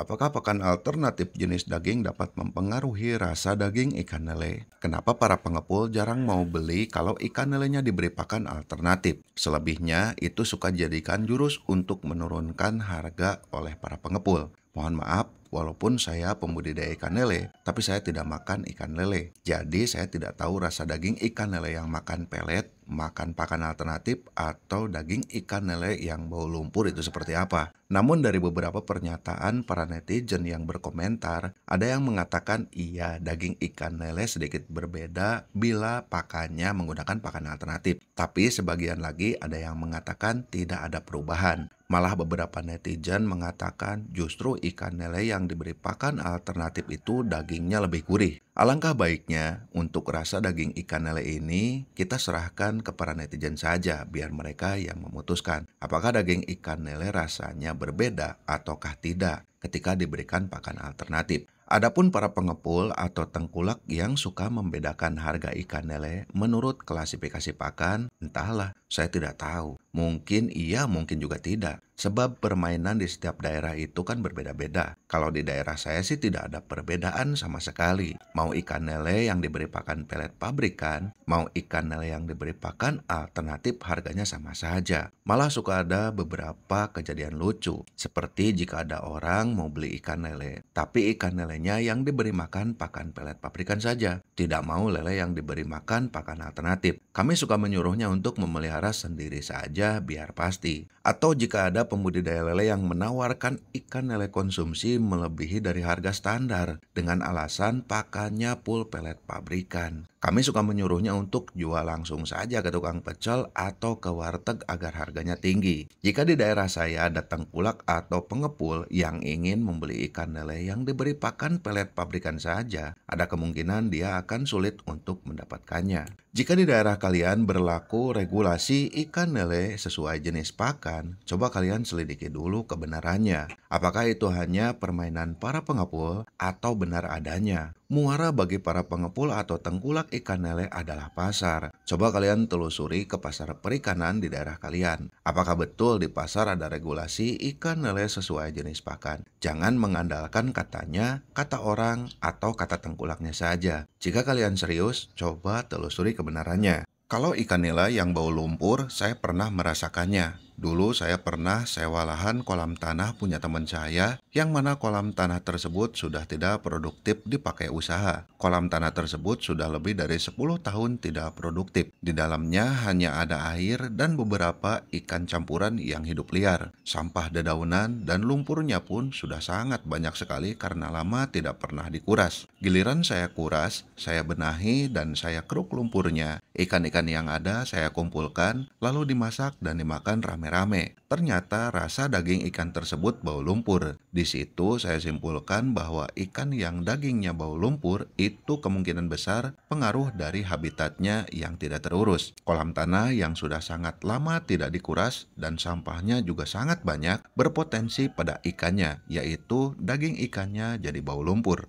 Apakah pakan alternatif jenis daging dapat mempengaruhi rasa daging ikan lele? Kenapa para pengepul jarang mau beli kalau ikan lelenya diberi pakan alternatif? Selebihnya, itu suka jadikan jurus untuk menurunkan harga oleh para pengepul. Mohon maaf, Walaupun saya pembudidaya ikan lele, tapi saya tidak makan ikan lele. Jadi saya tidak tahu rasa daging ikan lele yang makan pelet, makan pakan alternatif, atau daging ikan lele yang bau lumpur itu seperti apa. Namun dari beberapa pernyataan para netizen yang berkomentar, ada yang mengatakan iya daging ikan lele sedikit berbeda bila pakannya menggunakan pakan alternatif. Tapi sebagian lagi ada yang mengatakan tidak ada perubahan. Malah beberapa netizen mengatakan justru ikan lele yang yang diberi pakan alternatif itu dagingnya lebih gurih. Alangkah baiknya untuk rasa daging ikan lele ini kita serahkan ke para netizen saja biar mereka yang memutuskan apakah daging ikan lele rasanya berbeda ataukah tidak ketika diberikan pakan alternatif. Adapun para pengepul atau tengkulak yang suka membedakan harga ikan lele menurut klasifikasi pakan, entahlah, saya tidak tahu. Mungkin iya, mungkin juga tidak. Sebab permainan di setiap daerah itu kan berbeda-beda. Kalau di daerah saya sih tidak ada perbedaan sama sekali. Mau ikan lele yang diberi pakan pelet pabrikan, mau ikan lele yang diberi pakan alternatif harganya sama saja. Malah suka ada beberapa kejadian lucu. Seperti jika ada orang mau beli ikan lele, tapi ikan lelenya yang diberi makan pakan pelet pabrikan saja. Tidak mau lele yang diberi makan pakan alternatif. Kami suka menyuruhnya untuk memelihara sendiri saja saja biar pasti. Atau jika ada pembudidaya lele yang menawarkan ikan lele konsumsi melebihi dari harga standar dengan alasan pakannya full pelet pabrikan. Kami suka menyuruhnya untuk jual langsung saja ke tukang pecel atau ke warteg agar harganya tinggi. Jika di daerah saya datang tengkulak atau pengepul yang ingin membeli ikan lele yang diberi pakan pelet pabrikan saja, ada kemungkinan dia akan sulit untuk mendapatkannya. Jika di daerah kalian berlaku regulasi ikan lele sesuai jenis pakan, coba kalian selidiki dulu kebenarannya. Apakah itu hanya permainan para pengepul atau benar adanya? Muara bagi para pengepul atau tengkulak ikan lele adalah pasar. Coba kalian telusuri ke pasar perikanan di daerah kalian. Apakah betul di pasar ada regulasi ikan lele sesuai jenis pakan? Jangan mengandalkan katanya, kata orang, atau kata tengkulaknya saja. Jika kalian serius, coba telusuri kebenarannya. Kalau ikan nila yang bau lumpur, saya pernah merasakannya. Dulu saya pernah sewa lahan kolam tanah punya teman saya, yang mana kolam tanah tersebut sudah tidak produktif dipakai usaha. Kolam tanah tersebut sudah lebih dari 10 tahun tidak produktif. Di dalamnya hanya ada air dan beberapa ikan campuran yang hidup liar. Sampah dedaunan dan lumpurnya pun sudah sangat banyak sekali karena lama tidak pernah dikuras. Giliran saya kuras, saya benahi dan saya keruk lumpurnya. Ikan-ikan yang ada saya kumpulkan, lalu dimasak dan dimakan ramai rame-rame. Ternyata rasa daging ikan tersebut bau lumpur. Di situ saya simpulkan bahwa ikan yang dagingnya bau lumpur itu kemungkinan besar pengaruh dari habitatnya yang tidak terurus. Kolam tanah yang sudah sangat lama tidak dikuras dan sampahnya juga sangat banyak berpotensi pada ikannya, yaitu daging ikannya jadi bau lumpur.